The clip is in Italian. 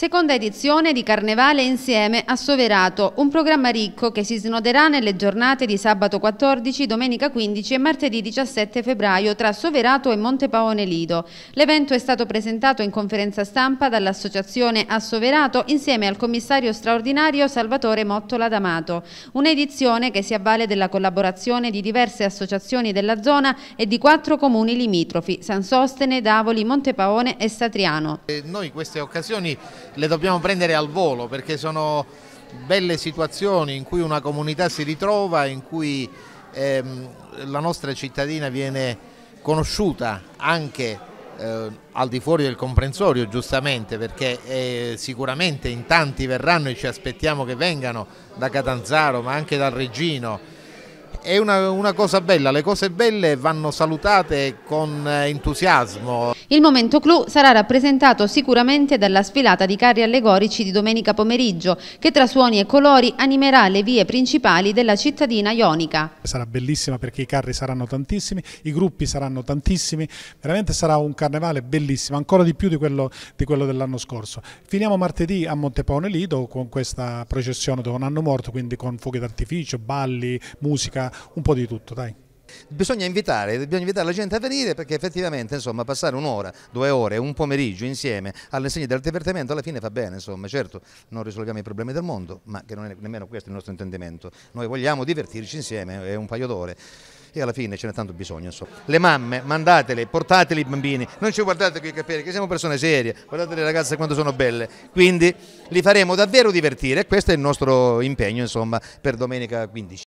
Seconda edizione di Carnevale insieme a Soverato, un programma ricco che si snoderà nelle giornate di sabato 14, domenica 15 e martedì 17 febbraio tra Soverato e Montepaone Lido. L'evento è stato presentato in conferenza stampa dall'associazione Assoverato insieme al commissario straordinario Salvatore Mottola D'Amato. Un'edizione che si avvale della collaborazione di diverse associazioni della zona e di quattro comuni limitrofi, San Sostene, Davoli, Montepaone e Satriano. Eh, noi queste occasioni le dobbiamo prendere al volo perché sono belle situazioni in cui una comunità si ritrova, in cui ehm, la nostra cittadina viene conosciuta anche eh, al di fuori del comprensorio giustamente perché eh, sicuramente in tanti verranno e ci aspettiamo che vengano da Catanzaro ma anche dal Regino è una, una cosa bella, le cose belle vanno salutate con eh, entusiasmo il momento clou sarà rappresentato sicuramente dalla sfilata di carri allegorici di domenica pomeriggio, che tra suoni e colori animerà le vie principali della cittadina ionica. Sarà bellissima perché i carri saranno tantissimi, i gruppi saranno tantissimi, veramente sarà un carnevale bellissimo, ancora di più di quello, di quello dell'anno scorso. Finiamo martedì a Montepone Lido con questa processione dopo un anno morto, quindi con fuochi d'artificio, balli, musica, un po' di tutto, dai. Bisogna invitare, bisogna invitare la gente a venire perché effettivamente insomma, passare un'ora, due ore, un pomeriggio insieme all'insegna del divertimento alla fine fa bene, insomma, certo non risolviamo i problemi del mondo, ma che non è nemmeno questo il nostro intendimento. Noi vogliamo divertirci insieme, è un paio d'ore e alla fine ce n'è tanto bisogno. Insomma. Le mamme, mandatele, portateli i bambini, non ci guardate qui i capelli, che siamo persone serie, guardate le ragazze quanto sono belle, quindi li faremo davvero divertire, questo è il nostro impegno insomma, per domenica 15.